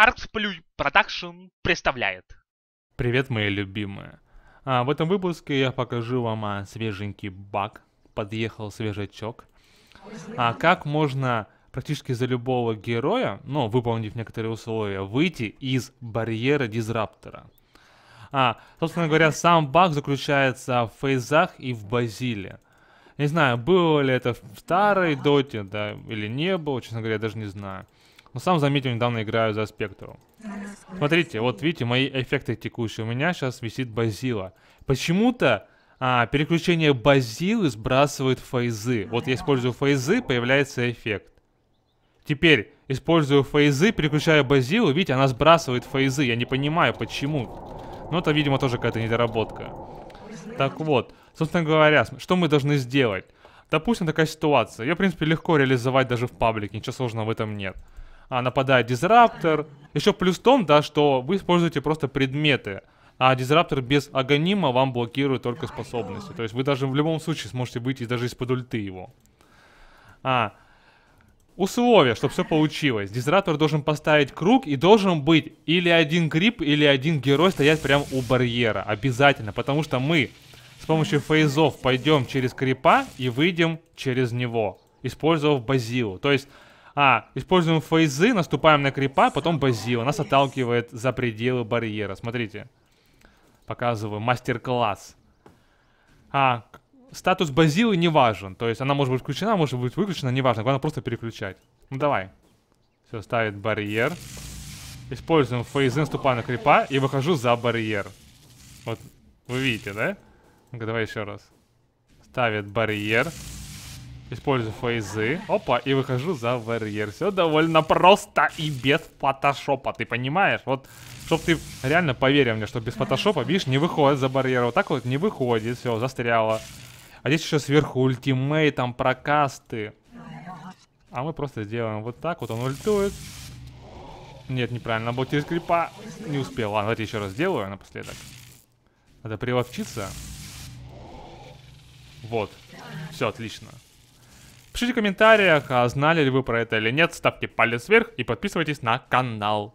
Artsplay Production представляет. Привет, мои любимые. А, в этом выпуске я покажу вам а, свеженький баг. Подъехал свежачок. А как можно практически за любого героя, ну, выполнив некоторые условия, выйти из барьера дизраптора. А, собственно говоря, сам баг заключается в фейзах и в базиле. Не знаю, было ли это в старой доте, да, или не было, честно говоря, я даже не знаю. Но ну, сам заметил, недавно играю за Спектру. Смотрите, вот видите, мои эффекты текущие. У меня сейчас висит Базила. Почему-то а, переключение Базилы сбрасывает фейзы. Вот я использую фейзы, появляется эффект. Теперь использую фейзы, переключаю базилу, видите, она сбрасывает фейзы. Я не понимаю, почему. Но это, видимо, тоже какая-то недоработка. Так вот, собственно говоря, что мы должны сделать? Допустим, такая ситуация. Ее, в принципе, легко реализовать даже в паблике, ничего сложного в этом нет а, нападает дизраптор. Еще плюс в том, да, что вы используете просто предметы, а дизраптор без агонима вам блокирует только способности. То есть вы даже в любом случае сможете выйти даже из-под ульты его. А, условия, чтобы все получилось. Дизраптор должен поставить круг и должен быть или один крип, или один герой стоять прямо у барьера. Обязательно, потому что мы с помощью фейзов пойдем через крипа и выйдем через него, использовав базилу. То есть а, используем фейзы, наступаем на крипа, потом базила. Нас отталкивает за пределы барьера. Смотрите. Показываю мастер-класс. А, статус базилы не важен. То есть она может быть включена, может быть выключена, не важно. Главное просто переключать. Ну давай. Все, ставит барьер. Используем фейзы, наступаем на крипа и выхожу за барьер. Вот, вы видите, да? ну давай еще раз. Ставит барьер. Использую фейзы. Опа, и выхожу за барьер. Все довольно просто и без фотошопа, ты понимаешь? Вот, чтоб ты реально поверил мне, что без фотошопа, видишь, не выходит за барьер. Вот так вот не выходит, все, застряло. А здесь еще сверху ультимейтом прокасты. А мы просто сделаем вот так вот, он ультует. Нет, неправильно, был через крипа. Не успел. Ладно, давайте еще раз сделаю напоследок. Надо приловчиться. Вот. Все, отлично. Пишите в комментариях, а знали ли вы про это или нет, ставьте палец вверх и подписывайтесь на канал.